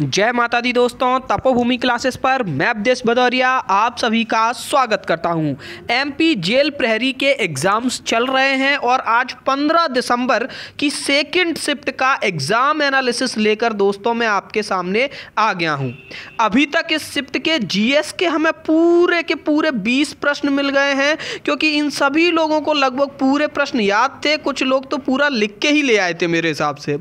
जय माता दी दोस्तों तपोभूमि क्लासेस पर मैं अवधेश भदौरिया आप सभी का स्वागत करता हूं एमपी जेल प्रहरी के एग्ज़ाम्स चल रहे हैं और आज 15 दिसंबर की सेकंड शिफ्ट का एग्ज़ाम एनालिसिस लेकर दोस्तों मैं आपके सामने आ गया हूं अभी तक इस शिफ्ट के जीएस के हमें पूरे के पूरे 20 प्रश्न मिल गए हैं क्योंकि इन सभी लोगों को लगभग पूरे प्रश्न याद थे कुछ लोग तो पूरा लिख के ही ले आए थे मेरे हिसाब से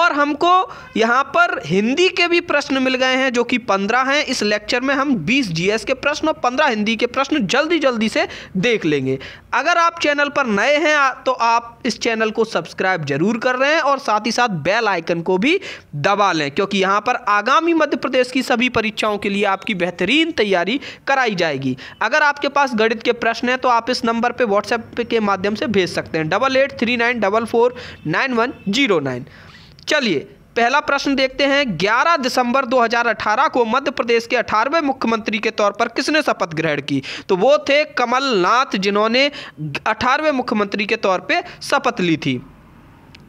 और हमको यहाँ पर हिंदी के भी प्रश्न मिल गए हैं जो कि पंद्रह हैं इस लेक्चर में हम बीस जीएस के प्रश्न और पंद्रह हिंदी के प्रश्न जल्दी जल्दी से देख लेंगे अगर आप चैनल पर नए हैं तो आप इस चैनल को सब्सक्राइब जरूर कर रहे हैं और साथ ही साथ बेल आइकन को भी दबा लें क्योंकि यहाँ पर आगामी मध्य प्रदेश की सभी परीक्षाओं के लिए आपकी बेहतरीन तैयारी कराई जाएगी अगर आपके पास गणित के प्रश्न हैं तो आप इस नंबर पर व्हाट्सएप के माध्यम से भेज सकते हैं double eight three nine double four nine one zero चलिए पहला प्रश्न देखते हैं 11 दिसंबर 2018 को मध्य प्रदेश के 18वें मुख्यमंत्री के तौर पर किसने शपथ ग्रहण की तो वो थे कमलनाथ जिन्होंने 18वें मुख्यमंत्री के तौर पर शपथ ली थी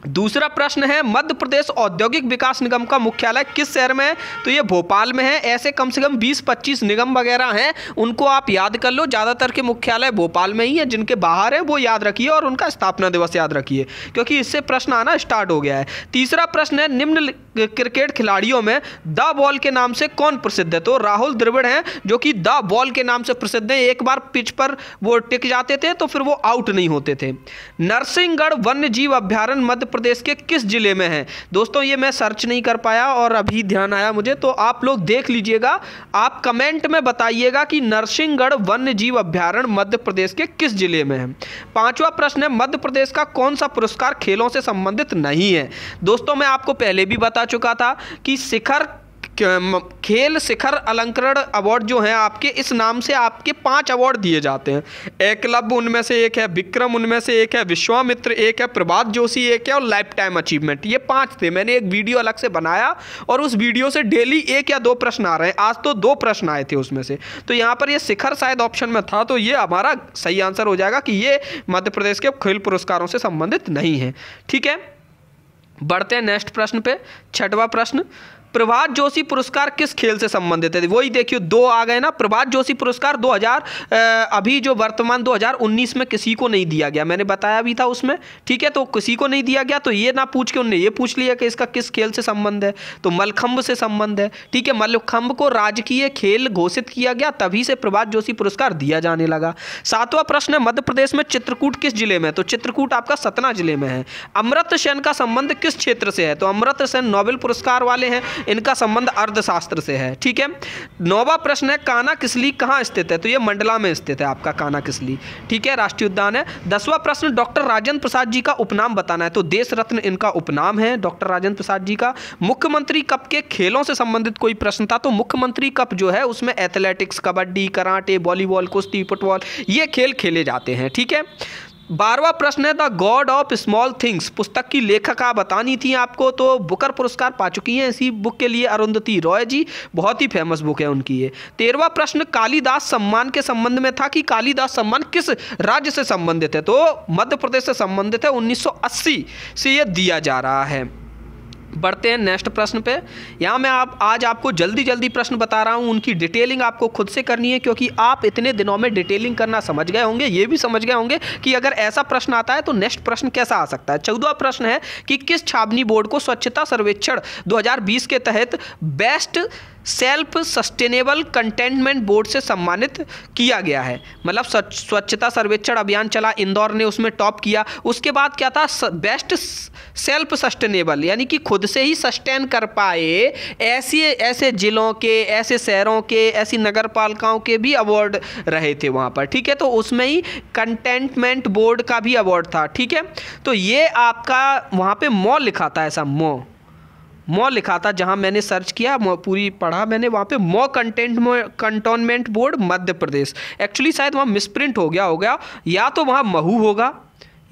दूसरा प्रश्न है मध्य प्रदेश औद्योगिक विकास निगम का मुख्यालय किस शहर में है तो ये भोपाल में है ऐसे कम से कम 20-25 निगम वगैरह हैं उनको आप याद कर लो ज़्यादातर के मुख्यालय भोपाल में ही है जिनके बाहर है वो याद रखिए और उनका स्थापना दिवस याद रखिए क्योंकि इससे प्रश्न आना स्टार्ट हो गया है तीसरा प्रश्न है निम्न क्रिकेट खिलाड़ियों में द बॉल के नाम से कौन प्रसिद्ध है तो राहुल द्रविड़ हैं जो कि द बॉल के नाम से प्रसिद्ध हैं एक बार पिच पर वो टिक जाते थे तो फिर वो आउट नहीं होते थे नरसिंहगढ़ वन्य जीव अभ्यारण मध्य प्रदेश के किस ज़िले में है दोस्तों ये मैं सर्च नहीं कर पाया और अभी ध्यान आया मुझे तो आप लोग देख लीजिएगा आप कमेंट में बताइएगा कि नरसिंहगढ़ वन्य जीव अभ्यारण्य मध्य प्रदेश के किस जिले में है पांचवा प्रश्न है मध्य प्रदेश का कौन सा पुरस्कार खेलों से संबंधित नहीं है दोस्तों मैं आपको पहले भी बता चुका था कि शिखर खेल शिखर अलंकरण अवार्ड जो हैं आपके इस नाम से आपके पांच अवार्ड दिए जाते हैं एकलव्य उनमें से एक है विक्रम उनमें से एक है विश्वामित्र एक है प्रभात जोशी एक है और लाइफ टाइम अचीवमेंट ये पांच थे मैंने एक वीडियो अलग से बनाया और उस वीडियो से डेली एक या दो प्रश्न आ रहे हैं आज तो दो प्रश्न आए थे उसमें से तो यहाँ पर ये शिखर शायद ऑप्शन में था तो ये हमारा सही आंसर हो जाएगा कि ये मध्य प्रदेश के खेल पुरस्कारों से संबंधित नहीं है ठीक है बढ़ते हैं नेक्स्ट प्रश्न पे छठवा प्रश्न प्रभात जोशी पुरस्कार किस खेल से संबंधित है वही देखियो दो आ गए ना प्रभात जोशी पुरस्कार 2000 अभी जो वर्तमान 2019 में किसी को नहीं दिया गया मैंने बताया भी था उसमें ठीक है तो किसी को नहीं दिया गया तो ये ना पूछ के उनने ये पूछ लिया कि इसका किस खेल से संबंध है तो मलखम्ब से संबंध है ठीक है मलखम्ब को राजकीय खेल घोषित किया गया तभी से प्रभात जोशी पुरस्कार दिया जाने लगा सातवां प्रश्न है मध्य प्रदेश में चित्रकूट किस जिले में तो चित्रकूट आपका सतना जिले में है अमृत सेन का संबंध किस क्षेत्र से है तो अमृत सेन नोबेल पुरस्कार वाले हैं इनका संबंध अर्थशास्त्र से है ठीक है नौवा प्रश्न है काना किसली कहाँ स्थित है तो ये मंडला में स्थित है आपका काना किसली ठीक है राष्ट्रीय उद्यान है दसवां प्रश्न डॉक्टर राजेंद्र प्रसाद जी का उपनाम बताना है तो देश रत्न इनका उपनाम है डॉक्टर राजेंद्र प्रसाद जी का मुख्यमंत्री कप के खेलों से संबंधित कोई प्रश्न था तो मुख्यमंत्री कप जो है उसमें एथलेटिक्स कबड्डी कराटे वॉलीबॉल कुश्ती फुटबॉल ये खेल खेले जाते हैं ठीक है बारवा प्रश्न है the god of small things पुस्तक की लेखिका बतानी थी आपको तो बुकर पुरस्कार पा चुकी हैं इसी बुक के लिए अरुंधति रॉय जी बहुत ही फेमस बुक है उनकी ये तेरवा प्रश्न कालीदास सम्मान के संबंध में था कि कालीदास सम्मान किस राज्य से संबंधित है तो मध्य प्रदेश से संबंधित है 1980 से यह दिया जा रहा है बढ़ते हैं नेक्स्ट प्रश्न पे यहाँ मैं आप आज आपको जल्दी जल्दी प्रश्न बता रहा हूँ उनकी डिटेलिंग आपको खुद से करनी है क्योंकि आप इतने दिनों में डिटेलिंग करना समझ गए होंगे ये भी समझ गए होंगे कि अगर ऐसा प्रश्न आता है तो नेक्स्ट प्रश्न कैसा आ सकता है चौदह प्रश्न है कि किस छावनी बोर्ड को स्वच्छता सर्वेक्षण दो के तहत best self sustainable containment board से सम्मानित किया गया है मतलब स्वच्छता सर्वेक्षण अभियान चला इंदौर ने उसमें टॉप किया उसके बाद क्या था बेस्ट सेल्फ सस्टेनेबल यानी कि खुद से ही सस्टेन कर पाए ऐसे ऐसे ज़िलों के ऐसे शहरों के ऐसी नगर पालिकाओं के भी अवार्ड रहे थे वहाँ पर ठीक है तो उसमें ही कंटेनमेंट बोर्ड का भी अवार्ड था ठीक है तो ये आपका वहाँ पर मॉ लिखा था ऐसा मॉ मॉ लिखा था जहाँ मैंने सर्च किया पूरी पढ़ा मैंने वहाँ पे मॉ content cantonment board Madhya Pradesh actually शायद वहाँ मिसप्रिंट हो गया हो गया या तो वहाँ महू होगा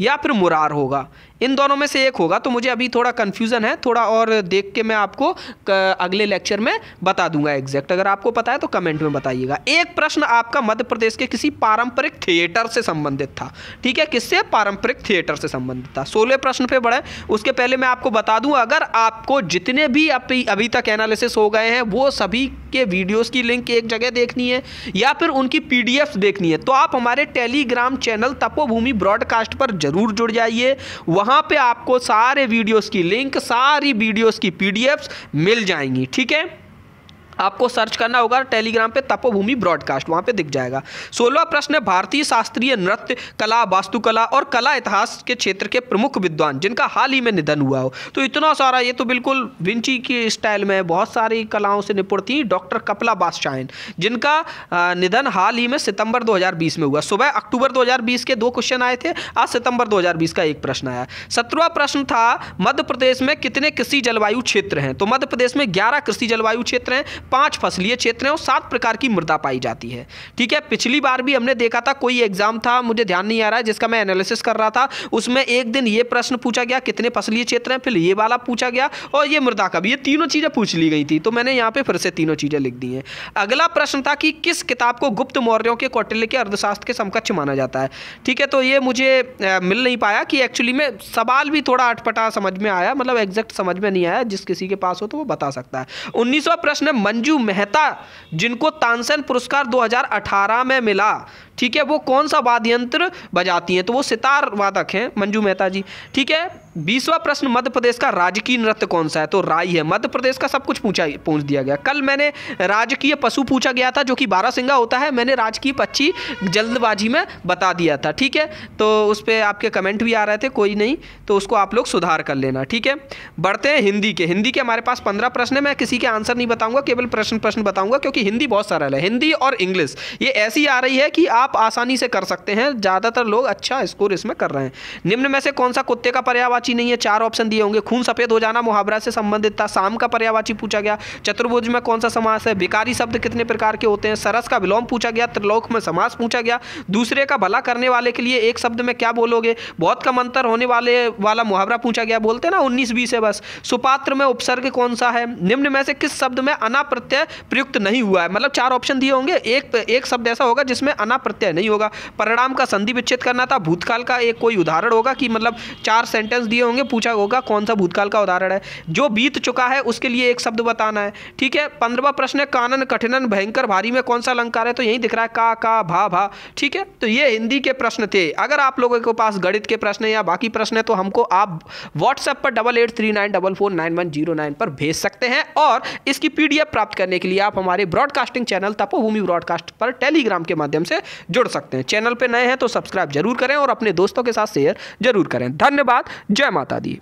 या फिर मुरार होगा इन दोनों में से एक होगा तो मुझे अभी थोड़ा कन्फ्यूज़न है थोड़ा और देख के मैं आपको अगले लेक्चर में बता दूंगा एग्जैक्ट अगर आपको पता है तो कमेंट में बताइएगा एक प्रश्न आपका मध्य प्रदेश के किसी पारंपरिक थिएटर से संबंधित था ठीक है किससे पारंपरिक थिएटर से संबंधित था सोलह प्रश्न पे बढ़े उसके पहले मैं आपको बता दूँ अगर आपको जितने भी अभी अभी तक एनालिसिस हो गए हैं वो सभी के वीडियोस की लिंक एक जगह देखनी है या फिर उनकी पीडीएफ देखनी है तो आप हमारे टेलीग्राम चैनल तपोभूमि ब्रॉडकास्ट पर जरूर जुड़ जाइए वहाँ वहां पे आपको सारे वीडियोस की लिंक सारी वीडियोस की पीडीएफ्स मिल जाएंगी ठीक है आपको सर्च करना होगा टेलीग्राम पे तपोभूमि ब्रॉडकास्ट वहाँ पे दिख जाएगा सोलह प्रश्न है भारतीय शास्त्रीय नृत्य कला वास्तुकला और कला इतिहास के क्षेत्र के प्रमुख विद्वान जिनका हाल ही में निधन हुआ हो तो इतना सारा ये तो बिल्कुल विंची की स्टाइल में बहुत सारी कलाओं से निपुण थी डॉक्टर कपला बादशाहन जिनका निधन हाल ही में सितंबर दो में हुआ सुबह अक्टूबर दो के दो क्वेश्चन आए थे आज सितंबर दो का एक प्रश्न आया सत्रवा प्रश्न था मध्य प्रदेश में कितने कृषि जलवायु क्षेत्र हैं तो मध्य प्रदेश में ग्यारह कृषि जलवायु क्षेत्र हैं पांच फसलीय क्षेत्र हैं और सात प्रकार की मृदा पाई जाती है ठीक है पिछली बार भी हमने देखा था कोई एग्जाम था मुझे ध्यान नहीं आ रहा है जिसका मैं एनालिसिस कर रहा था उसमें एक दिन ये प्रश्न पूछा गया कितने फसलीय क्षेत्र हैं फिर ये वाला पूछा गया और ये मृदा का भी ये तीनों चीज़ें पूछ ली गई थी तो मैंने यहाँ पर फिर से तीनों चीज़ें लिख दी हैं अगला प्रश्न था कि किस किताब को गुप्त मौर्यों के कौटिल्य के अर्थशास्त्र के समकक्ष माना जाता है ठीक है तो ये मुझे मिल नहीं पाया कि एक्चुअली में सवाल भी थोड़ा अटपटा समझ में आया मतलब एग्जैक्ट समझ में नहीं आया जिस किसी के पास हो तो वो बता सकता है उन्नीसवा प्रश्न है मंजू मेहता जिनको तानसेन पुरस्कार 2018 में मिला ठीक है वो कौन सा वाद्य यंत्र बजाती हैं तो वो सितार वादक हैं मंजू मेहता जी ठीक है बीसवा प्रश्न मध्य प्रदेश का राजकीय नृत्य कौन सा है तो राई है मध्य प्रदेश का सब कुछ पूछा पूछ दिया गया कल मैंने राजकीय पशु पूछा गया था जो कि बारह सिंगा होता है मैंने राजकीय पक्षी जल्दबाजी में बता दिया था ठीक है तो उस पर आपके कमेंट भी आ रहे थे कोई नहीं तो उसको आप लोग सुधार कर लेना ठीक है बढ़ते हैं हिंदी के हिंदी के हमारे पास पंद्रह प्रश्न है मैं किसी के आंसर नहीं बताऊंगा केवल प्रश्न प्रश्न बताऊंगा क्योंकि हिंदी बहुत सरल है हिंदी और इंग्लिश ये ऐसी आ रही है कि आप आप आसानी से कर सकते हैं ज़्यादातर लोग अच्छा स्कोर इसमें कर रहे हैं निम्न में से कौन सा कुत्ते का पर्यावाची नहीं है चार ऑप्शन दिए होंगे खून सफ़ेद हो जाना मुहावरा से संबंधित था शाम का पर्यावाची पूछा गया चतुर्भुज में कौन सा समास है भिकारी शब्द कितने प्रकार के होते हैं सरस का विलोम पूछा गया त्रिलोक में समास पूछा गया दूसरे का भला करने वाले के लिए एक शब्द में क्या बोलोगे बहुत कम अंतर होने वाले वाला मुहावरा पूछा गया बोलते ना उन्नीस बीस है बस सुपात्र में उपसर्ग कौन सा है निम्न में से किस शब्द में अनाप्रत्यय प्रयुक्त नहीं हुआ है मतलब चार ऑप्शन दिए होंगे एक एक शब्द ऐसा होगा जिसमें अनाप्रत्यय तय नहीं होगा परिणाम का संधि विच्छेद करना था भूतकाल का एक कोई उदाहरण होगा कि मतलब चार सेंटेंस दिए होंगे पूछा होगा कौन सा भूतकाल का उदाहरण है जो बीत चुका है उसके लिए एक शब्द बताना है ठीक है पंद्रवा प्रश्न है कानन कठिनन भयंकर भारी में कौन सा अलंकार है तो यही दिख रहा है का का भा भा ठीक है तो ये हिंदी के प्रश्न थे अगर आप लोगों के पास गणित के प्रश्न या बाकी प्रश्न है तो हमको आप व्हाट्सएप पर double eight three nine double four nine one zero nine पर भेज सकते हैं और इसकी पीडीएफ प्राप्त करने के लिए आप हमारे ब्रॉडकास्टिंग चैनल तपोभूमि ब्रॉडकास्ट पर टेलीग्राम के माध्यम से जुड़ सकते हैं चैनल पर नए हैं तो सब्सक्राइब जरूर करें और अपने दोस्तों के साथ शेयर जरूर करें धन्यवाद जय माता दी